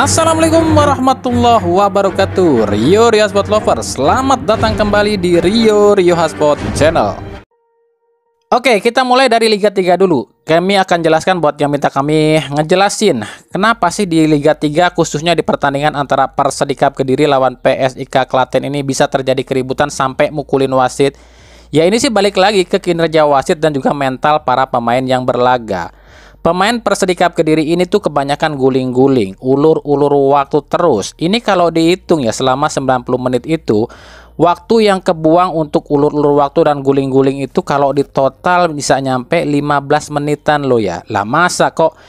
Assalamualaikum warahmatullahi wabarakatuh Rio Rio Hotspot Lover Selamat datang kembali di Rio Rio Hotspot Channel Oke kita mulai dari Liga 3 dulu Kami akan jelaskan buat yang minta kami ngejelasin Kenapa sih di Liga 3 khususnya di pertandingan antara Persedikap Kediri lawan PSIK Klaten ini Bisa terjadi keributan sampai mukulin wasit Ya ini sih balik lagi ke kinerja wasit dan juga mental para pemain yang berlaga Pemain Persedikap Kediri ini tuh kebanyakan guling-guling, ulur-ulur waktu terus. Ini kalau dihitung ya selama 90 menit itu, waktu yang kebuang untuk ulur-ulur waktu dan guling-guling itu kalau di total bisa nyampe 15 menitan loh ya. Lah masa kok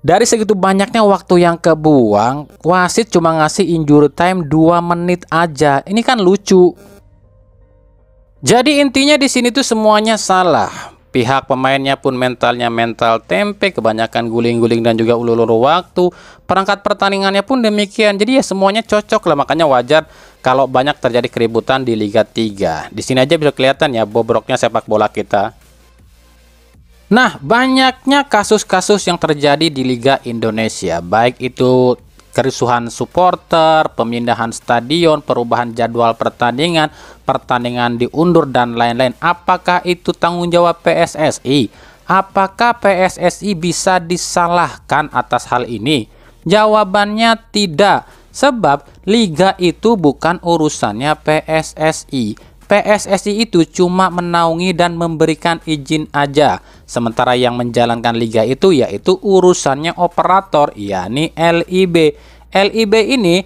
dari segitu banyaknya waktu yang kebuang, wasit cuma ngasih injury time 2 menit aja. Ini kan lucu. Jadi intinya di sini tuh semuanya salah. Pihak pemainnya pun mentalnya mental tempe, kebanyakan guling-guling dan juga ulur-ulur waktu. Perangkat pertandingannya pun demikian. Jadi ya semuanya cocok lah, makanya wajar kalau banyak terjadi keributan di Liga 3. Di sini aja bisa kelihatan ya bobroknya sepak bola kita. Nah, banyaknya kasus-kasus yang terjadi di Liga Indonesia, baik itu Kerusuhan supporter, pemindahan stadion, perubahan jadwal pertandingan, pertandingan diundur dan lain-lain. Apakah itu tanggung jawab PSSI? Apakah PSSI bisa disalahkan atas hal ini? Jawabannya tidak, sebab liga itu bukan urusannya PSSI. PSSI itu cuma menaungi dan memberikan izin aja. Sementara yang menjalankan liga itu yaitu urusannya operator, yakni LIB. LIB ini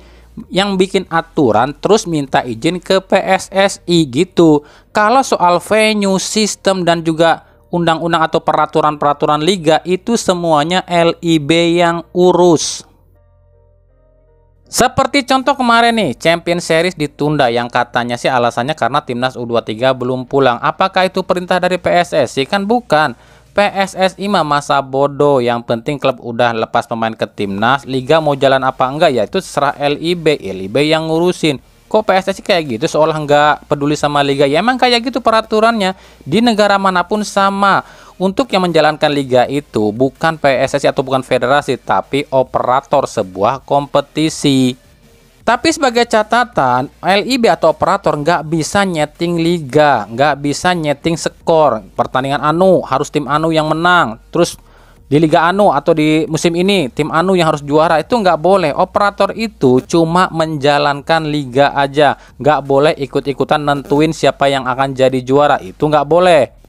yang bikin aturan terus minta izin ke PSSI gitu. Kalau soal venue, sistem dan juga undang-undang atau peraturan-peraturan liga itu semuanya LIB yang urus. Seperti contoh kemarin nih, Champion Series ditunda yang katanya sih alasannya karena timnas U23 belum pulang. Apakah itu perintah dari PSSI? Kan bukan. PSS imam masa bodoh, yang penting klub udah lepas pemain ke timnas, liga mau jalan apa enggak ya itu serah LIB, LIB yang ngurusin. Kok PSS sih kayak gitu seolah enggak peduli sama liga? Ya emang kayak gitu peraturannya. Di negara manapun sama untuk yang menjalankan liga itu bukan PSSI atau bukan federasi, tapi operator sebuah kompetisi. Tapi sebagai catatan, LIB atau operator nggak bisa nyeting liga, nggak bisa nyeting skor pertandingan anu, harus tim anu yang menang. Terus di liga anu atau di musim ini tim anu yang harus juara itu nggak boleh. Operator itu cuma menjalankan liga aja, nggak boleh ikut-ikutan nentuin siapa yang akan jadi juara itu nggak boleh.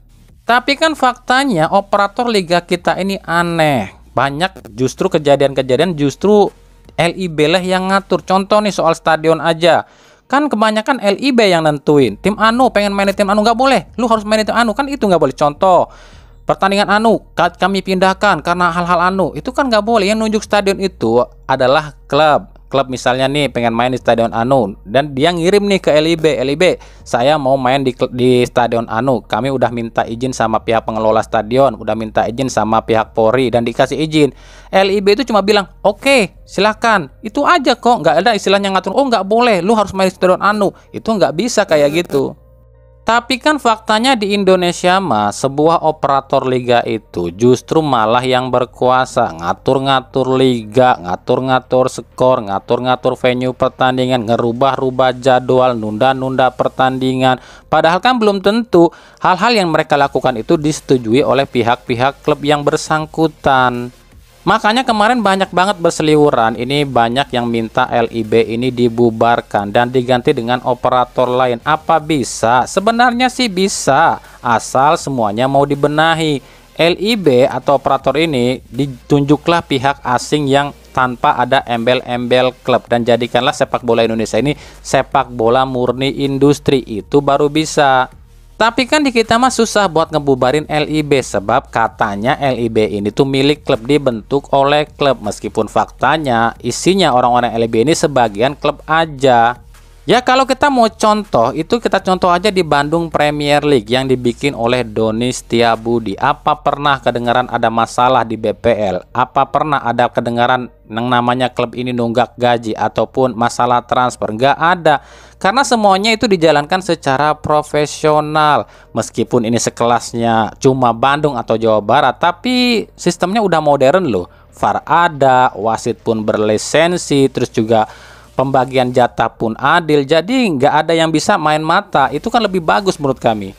Tapi kan faktanya operator liga kita ini aneh. Banyak justru kejadian-kejadian justru LIB lah yang ngatur. Contoh nih soal stadion aja. Kan kebanyakan LIB yang nentuin. Tim Anu pengen main di tim Anu nggak boleh. Lu harus main di tim Anu kan itu nggak boleh. Contoh pertandingan Anu kami pindahkan karena hal-hal Anu itu kan nggak boleh. Yang nunjuk stadion itu adalah klub klub misalnya nih pengen main di Stadion Anu dan dia ngirim nih ke LIB, LIB saya mau main di di Stadion Anu. Kami udah minta izin sama pihak pengelola stadion, udah minta izin sama pihak Polri dan dikasih izin. LIB itu cuma bilang, "Oke, okay, silakan." Itu aja kok, nggak ada istilahnya ngatur, "Oh, nggak boleh, lu harus main di Stadion Anu." Itu nggak bisa kayak gitu. Tapi kan faktanya di Indonesia mah sebuah operator liga itu justru malah yang berkuasa ngatur-ngatur liga, ngatur-ngatur skor, ngatur-ngatur venue pertandingan, ngerubah-rubah jadwal, nunda-nunda pertandingan. Padahal kan belum tentu hal-hal yang mereka lakukan itu disetujui oleh pihak-pihak klub yang bersangkutan. Makanya kemarin banyak banget berseliweran, ini banyak yang minta LIB ini dibubarkan dan diganti dengan operator lain. Apa bisa? Sebenarnya sih bisa, asal semuanya mau dibenahi. LIB atau operator ini ditunjuklah pihak asing yang tanpa ada embel-embel klub dan jadikanlah sepak bola Indonesia ini sepak bola murni industri itu baru bisa tapi kan di kita mah susah buat ngebubarin LIB sebab katanya LIB ini tuh milik klub dibentuk oleh klub meskipun faktanya isinya orang-orang LIB ini sebagian klub aja. Ya kalau kita mau contoh itu kita contoh aja di Bandung Premier League yang dibikin oleh Doni Setiabudi. Apa pernah kedengaran ada masalah di BPL? Apa pernah ada kedengaran yang namanya klub ini nunggak gaji ataupun masalah transfer? Enggak ada. Karena semuanya itu dijalankan secara profesional. Meskipun ini sekelasnya cuma Bandung atau Jawa Barat, tapi sistemnya udah modern loh. VAR ada, wasit pun berlisensi, terus juga pembagian jatah pun adil. Jadi nggak ada yang bisa main mata. Itu kan lebih bagus menurut kami.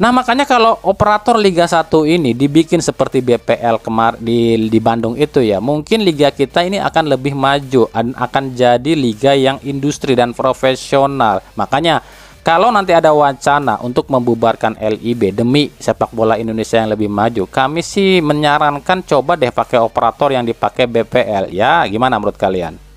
Nah makanya kalau operator Liga 1 ini dibikin seperti BPL kemar di, di Bandung itu ya Mungkin Liga kita ini akan lebih maju dan akan jadi Liga yang industri dan profesional Makanya kalau nanti ada wacana untuk membubarkan LIB demi sepak bola Indonesia yang lebih maju Kami sih menyarankan coba deh pakai operator yang dipakai BPL Ya gimana menurut kalian?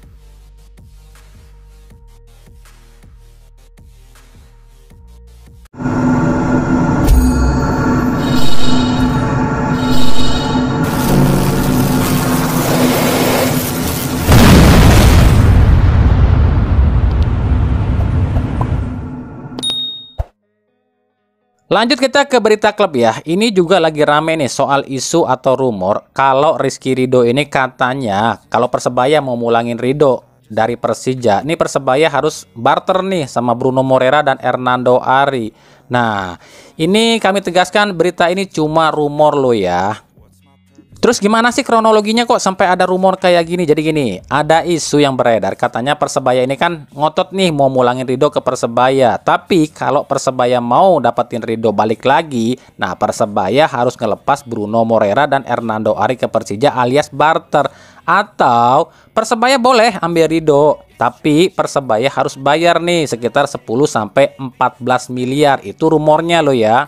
Lanjut kita ke berita klub ya. Ini juga lagi rame nih soal isu atau rumor kalau Rizky Rido ini katanya kalau Persebaya mau mulangin Rido dari Persija. Ini Persebaya harus barter nih sama Bruno Morera dan Hernando Ari. Nah, ini kami tegaskan berita ini cuma rumor loh ya. Terus gimana sih kronologinya kok sampai ada rumor kayak gini? Jadi gini, ada isu yang beredar katanya Persebaya ini kan ngotot nih mau mulangin Rido ke Persebaya. Tapi kalau Persebaya mau dapetin Rido balik lagi, nah Persebaya harus ngelepas Bruno Morera dan Hernando Ari ke Persija alias barter atau Persebaya boleh ambil Rido, tapi Persebaya harus bayar nih sekitar 10 sampai 14 miliar. Itu rumornya loh ya.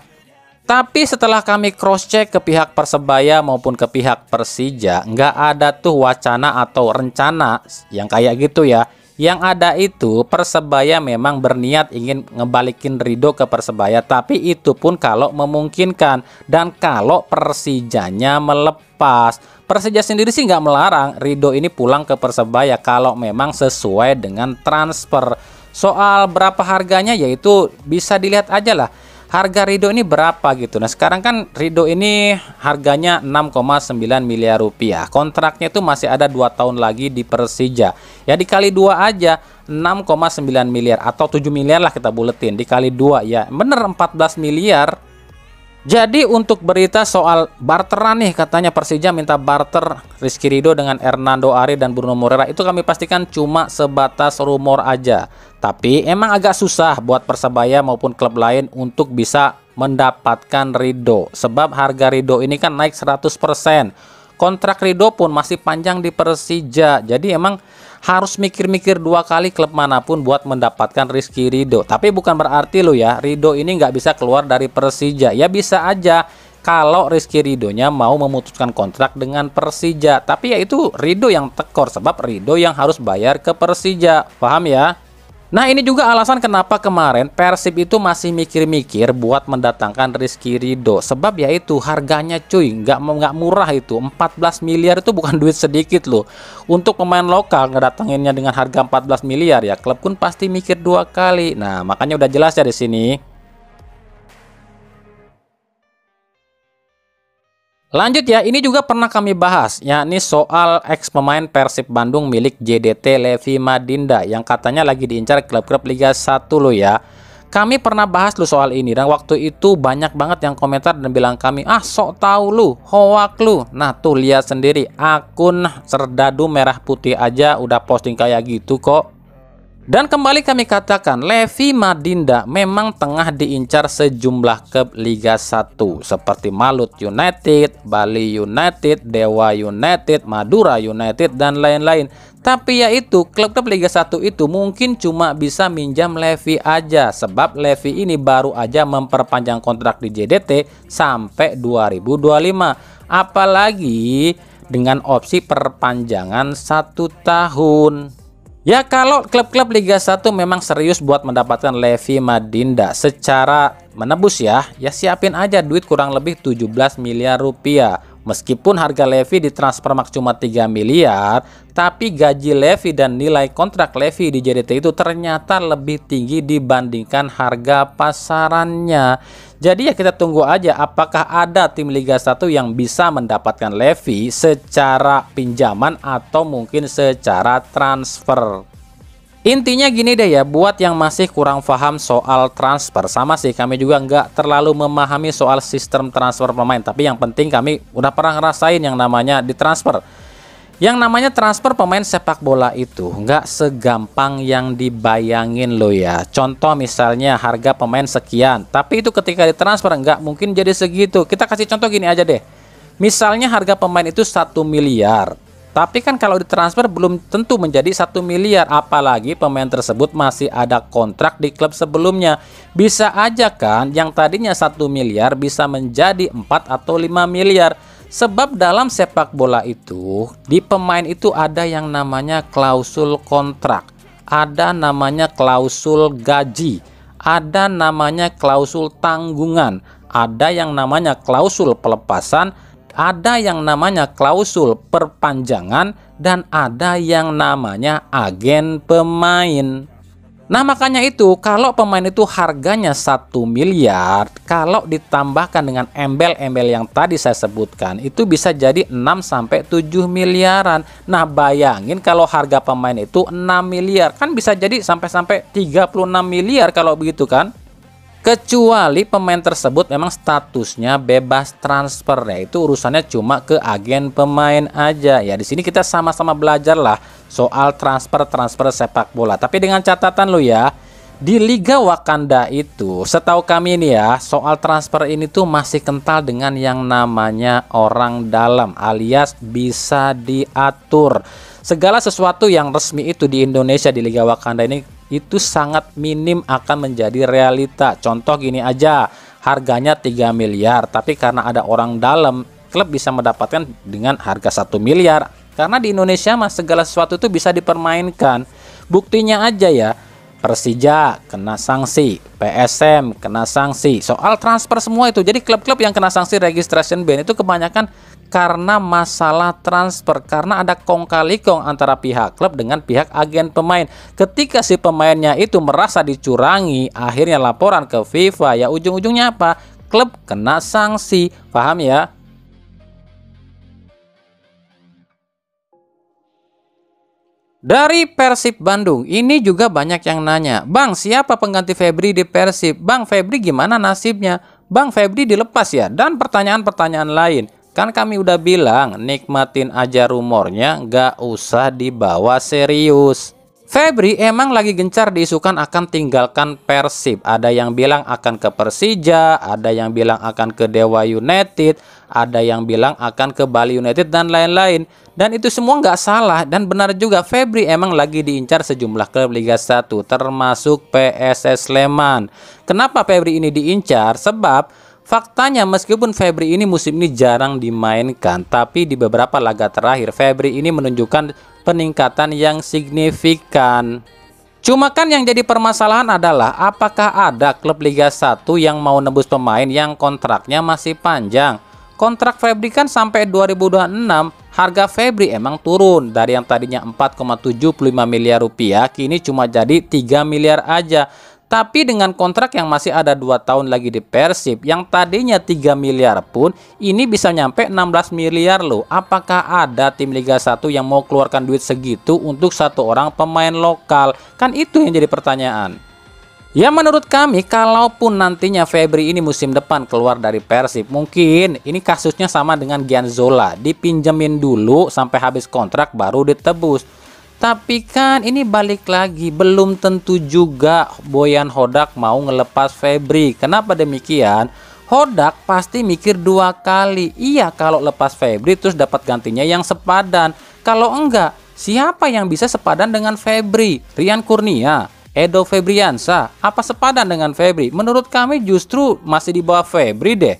Tapi setelah kami cross check ke pihak Persebaya maupun ke pihak Persija, nggak ada tuh wacana atau rencana yang kayak gitu ya. Yang ada itu Persebaya memang berniat ingin ngebalikin Rido ke Persebaya tapi itu pun kalau memungkinkan dan kalau Persijanya melepas. Persija sendiri sih nggak melarang Rido ini pulang ke Persebaya kalau memang sesuai dengan transfer. Soal berapa harganya yaitu bisa dilihat aja lah harga Rido ini berapa gitu. Nah, sekarang kan Rido ini harganya 6,9 miliar rupiah. Kontraknya itu masih ada dua tahun lagi di Persija. Ya dikali dua aja 6,9 miliar atau 7 miliar lah kita buletin dikali dua ya. Bener 14 miliar. Jadi untuk berita soal barteran nih katanya Persija minta barter Rizky Rido dengan Hernando Ari dan Bruno Moreira itu kami pastikan cuma sebatas rumor aja. Tapi emang agak susah buat Persebaya maupun klub lain untuk bisa mendapatkan Rido, Sebab harga Rido ini kan naik 100%. Kontrak Rido pun masih panjang di Persija. Jadi emang harus mikir-mikir dua kali klub manapun buat mendapatkan Rizky Rido. Tapi bukan berarti lo ya, Rido ini nggak bisa keluar dari Persija. Ya bisa aja kalau Rizky Ridhonya mau memutuskan kontrak dengan Persija. Tapi ya itu Rido yang tekor sebab Rido yang harus bayar ke Persija. Paham ya? Nah ini juga alasan kenapa kemarin Persib itu masih mikir-mikir buat mendatangkan Rizky Rido Sebab yaitu harganya cuy nggak, nggak murah itu 14 miliar itu bukan duit sedikit loh Untuk pemain lokal ngedatanginnya dengan harga 14 miliar ya klub pun pasti mikir dua kali Nah makanya udah jelas ya di sini Lanjut ya, ini juga pernah kami bahas, yakni soal ex pemain Persib Bandung milik JDT Levi Madinda yang katanya lagi diincar klub-klub Liga 1 lo ya. Kami pernah bahas lu soal ini dan waktu itu banyak banget yang komentar dan bilang kami, "Ah, sok tahu lu, hoak lu." Nah, tuh lihat sendiri akun Serdadu Merah Putih aja udah posting kayak gitu kok. Dan kembali kami katakan, Levi Madinda memang tengah diincar sejumlah klub Liga 1 seperti Malut United, Bali United, Dewa United, Madura United, dan lain-lain. Tapi yaitu klub-klub Liga 1 itu mungkin cuma bisa minjam Levi aja sebab Levi ini baru aja memperpanjang kontrak di JDT sampai 2025. Apalagi dengan opsi perpanjangan satu tahun. Ya kalau klub-klub Liga 1 memang serius buat mendapatkan Levi Madinda secara menebus ya, ya siapin aja duit kurang lebih 17 miliar rupiah. Meskipun harga Levi di mark cuma 3 miliar, tapi gaji Levi dan nilai kontrak Levi di JDT itu ternyata lebih tinggi dibandingkan harga pasarannya. Jadi ya kita tunggu aja apakah ada tim Liga 1 yang bisa mendapatkan Levi secara pinjaman atau mungkin secara transfer. Intinya gini deh ya, buat yang masih kurang paham soal transfer, sama sih kami juga nggak terlalu memahami soal sistem transfer pemain. Tapi yang penting kami udah pernah ngerasain yang namanya ditransfer. transfer yang namanya transfer pemain sepak bola itu nggak segampang yang dibayangin lo ya. Contoh misalnya harga pemain sekian, tapi itu ketika ditransfer nggak mungkin jadi segitu. Kita kasih contoh gini aja deh. Misalnya harga pemain itu satu miliar, tapi kan kalau ditransfer belum tentu menjadi satu miliar, apalagi pemain tersebut masih ada kontrak di klub sebelumnya. Bisa aja kan yang tadinya satu miliar bisa menjadi 4 atau 5 miliar. Sebab dalam sepak bola itu, di pemain itu ada yang namanya klausul kontrak, ada namanya klausul gaji, ada namanya klausul tanggungan, ada yang namanya klausul pelepasan, ada yang namanya klausul perpanjangan, dan ada yang namanya agen pemain. Nah makanya itu kalau pemain itu harganya satu miliar kalau ditambahkan dengan embel-embel yang tadi saya sebutkan itu bisa jadi 6 sampai 7 miliaran. Nah bayangin kalau harga pemain itu 6 miliar kan bisa jadi sampai-sampai 36 miliar kalau begitu kan. Kecuali pemain tersebut memang statusnya bebas transfer ya itu urusannya cuma ke agen pemain aja ya di sini kita sama-sama belajar lah soal transfer-transfer sepak bola. Tapi dengan catatan lo ya, di Liga Wakanda itu setahu kami ini ya, soal transfer ini tuh masih kental dengan yang namanya orang dalam alias bisa diatur. Segala sesuatu yang resmi itu di Indonesia di Liga Wakanda ini itu sangat minim akan menjadi realita. Contoh gini aja, harganya 3 miliar, tapi karena ada orang dalam, klub bisa mendapatkan dengan harga 1 miliar karena di Indonesia mas segala sesuatu itu bisa dipermainkan. Buktinya aja ya, Persija kena sanksi, PSM kena sanksi. Soal transfer semua itu. Jadi klub-klub yang kena sanksi registration ban itu kebanyakan karena masalah transfer karena ada kong kali kong antara pihak klub dengan pihak agen pemain ketika si pemainnya itu merasa dicurangi akhirnya laporan ke FIFA ya ujung-ujungnya apa klub kena sanksi paham ya Dari Persib Bandung, ini juga banyak yang nanya, Bang siapa pengganti Febri di Persib? Bang Febri gimana nasibnya? Bang Febri dilepas ya? Dan pertanyaan-pertanyaan lain. Kan kami udah bilang, nikmatin aja rumornya, gak usah dibawa serius. Febri emang lagi gencar diisukan akan tinggalkan Persib. Ada yang bilang akan ke Persija, ada yang bilang akan ke Dewa United, ada yang bilang akan ke Bali United dan lain-lain. Dan itu semua nggak salah dan benar juga Febri emang lagi diincar sejumlah klub Liga 1 termasuk PSS Sleman. Kenapa Febri ini diincar? Sebab Faktanya meskipun Febri ini musim ini jarang dimainkan tapi di beberapa laga terakhir Febri ini menunjukkan peningkatan yang signifikan. Cuma kan yang jadi permasalahan adalah apakah ada klub Liga 1 yang mau nebus pemain yang kontraknya masih panjang. Kontrak Febri kan sampai 2026, harga Febri emang turun dari yang tadinya 4,75 miliar rupiah kini cuma jadi 3 miliar aja. Tapi dengan kontrak yang masih ada 2 tahun lagi di Persib yang tadinya 3 miliar pun ini bisa nyampe 16 miliar loh. Apakah ada tim Liga 1 yang mau keluarkan duit segitu untuk satu orang pemain lokal? Kan itu yang jadi pertanyaan. Ya menurut kami kalaupun nantinya Febri ini musim depan keluar dari Persib mungkin ini kasusnya sama dengan Gianzola dipinjemin dulu sampai habis kontrak baru ditebus tapi kan ini balik lagi belum tentu juga Boyan Hodak mau ngelepas Febri. Kenapa demikian? Hodak pasti mikir dua kali. Iya kalau lepas Febri terus dapat gantinya yang sepadan. Kalau enggak, siapa yang bisa sepadan dengan Febri? Rian Kurnia, Edo Febriansa, apa sepadan dengan Febri? Menurut kami justru masih di bawah Febri deh.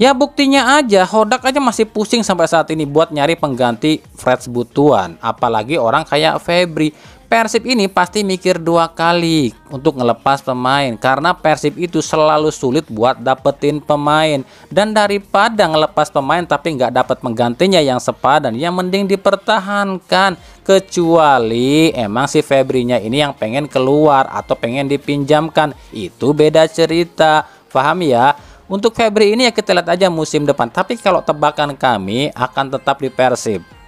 Ya buktinya aja Hodak aja masih pusing sampai saat ini buat nyari pengganti Fred's Butuan, apalagi orang kayak Febri. Persib ini pasti mikir dua kali untuk ngelepas pemain karena Persib itu selalu sulit buat dapetin pemain dan daripada ngelepas pemain tapi nggak dapat penggantinya yang sepadan yang mending dipertahankan kecuali emang si Febrinya ini yang pengen keluar atau pengen dipinjamkan itu beda cerita paham ya untuk Febri ini ya kita lihat aja musim depan. Tapi kalau tebakan kami akan tetap di Persib.